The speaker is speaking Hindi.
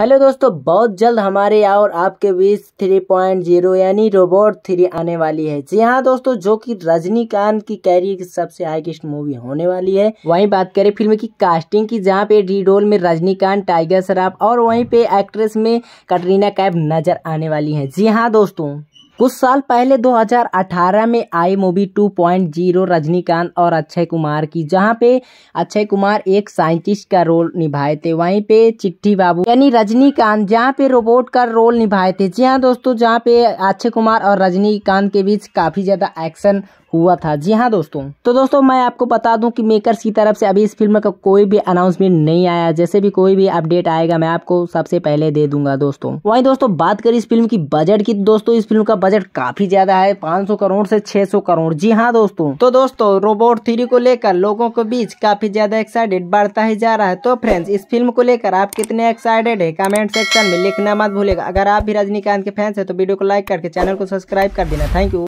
हेलो दोस्तों बहुत जल्द हमारे और आपके बीच 3.0 यानी रोबोट थ्री आने वाली है जी हाँ दोस्तों जो कि रजनीकांत की कैरियर की सबसे हाईएस्ट मूवी होने वाली है वहीं बात करें फिल्म की कास्टिंग की जहाँ पे डी रोल में रजनीकांत टाइगर श्रॉफ और वहीं पे एक्ट्रेस में कटरीना कैब नजर आने वाली है जी हाँ दोस्तों कुछ साल पहले 2018 में आई मूवी 2.0 रजनीकांत और अक्षय कुमार की जहां पे अक्षय कुमार एक साइंटिस्ट का रोल निभाए थे वहीं पे चिट्ठी बाबू यानी रजनीकांत जहां पे रोबोट का रोल निभाए थे जी हाँ दोस्तों जहां पे अक्षय कुमार और रजनीकांत के बीच काफी ज्यादा एक्शन हुआ था जी हाँ दोस्तों तो दोस्तों मैं आपको बता दूं कि मेकर्स की तरफ से अभी इस फिल्म का कोई भी अनाउंसमेंट नहीं आया जैसे भी कोई भी अपडेट आएगा मैं आपको सबसे पहले दे दूंगा दोस्तों वही दोस्तों बात करें इस फिल्म की बजट की तो दोस्तों इस फिल्म का बजट काफी ज्यादा है पांच करोड़ से छह करोड़ जी हाँ दोस्तों तो दोस्तों रोबोट थ्री को लेकर लोगों के बीच काफी ज्यादा एक्साइटेड बढ़ता ही जा रहा है तो फ्रेंड्स इस फिल्म को लेकर आप कितने एक्साइटेड है कमेंट सेक्शन में लिखना मत भूलेगा अगर आप भी रजनीकांत के फैंस है तो वीडियो को लाइक करके चैनल को सब्सक्राइब कर देना थैंक यू